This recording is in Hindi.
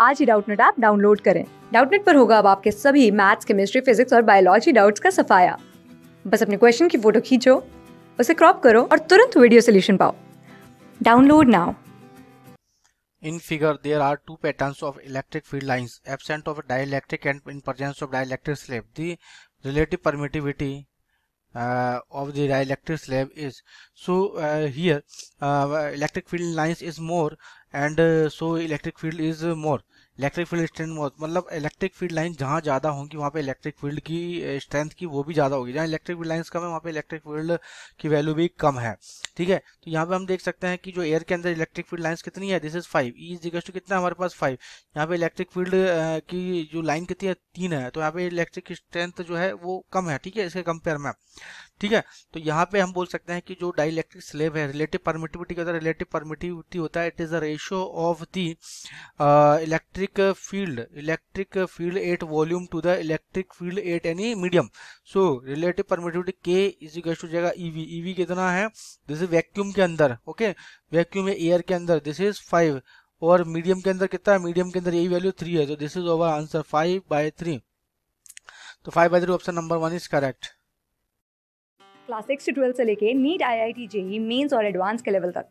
आज ही डाउटनेट ऐप डाउनलोड करें डाउटनेट पर होगा अब आपके सभी मैथ्स केमिस्ट्री फिजिक्स और बायोलॉजी डाउट्स का सफाया बस अपने क्वेश्चन की फोटो खींचो उसे क्रॉप करो और तुरंत वीडियो सोल्यूशन पाओ download now In figure, there are two patterns of electric field lines, absent of dielectric and in presence of dielectric slab. The relative permittivity uh, of the dielectric slab is so uh, here uh, electric field lines is more and so electric field is more electric field strength more मतलब इलेक्ट्रिक फील्ड लाइन जहाँ ज़्यादा होंगी वहाँ पे इलेक्ट्रिक फील्ड की स्ट्रेंथ uh, की वो भी ज़्यादा होगी जहाँ इलेक्ट्रिक फील्ड लाइन्स कम है वहाँ पे इलेक्ट्रिक फील्ड की वैल्यू भी कम है ठीक है तो यहाँ पे हम देख सकते हैं कि जो एयर के अंदर इलेक्ट्रिक फील्ड लाइन्स कितनी है this is five E is two कितना हमारे पास फाइव यहाँ पे इलेक्ट्रिक फील्ड uh, की जो लाइन कितनी है तीन है तो यहाँ पे इलेक्ट्रिक स्ट्रेंथ जो है वो कम है ठीक है इसके कंपेयर में ठीक है तो यहाँ पे हम बोल सकते हैं कि जो डाइलेक्ट्रिक स्लेब है रिलेटिव परमिटिविटी के अंदर रिलेटिव परमिटिविटी होता है it is a ratio of the uh, electric field electric field at volume to the electric field at any medium so relative permittivity k is equal to जाएगा ev ev कितना है जैसे वैक्यूम के अंदर ओके okay? वैक्यूम या एयर के अंदर दिस इज फाइव और मीडियम के अंदर कितना है मीडियम के अंदर यही वैल्यू थ्री है तो this is over answer five by three तो five by three option number one is correct class six से ट्वेल्थ से लेके NEET I I T JEE mains और एडवांस के लेवल तक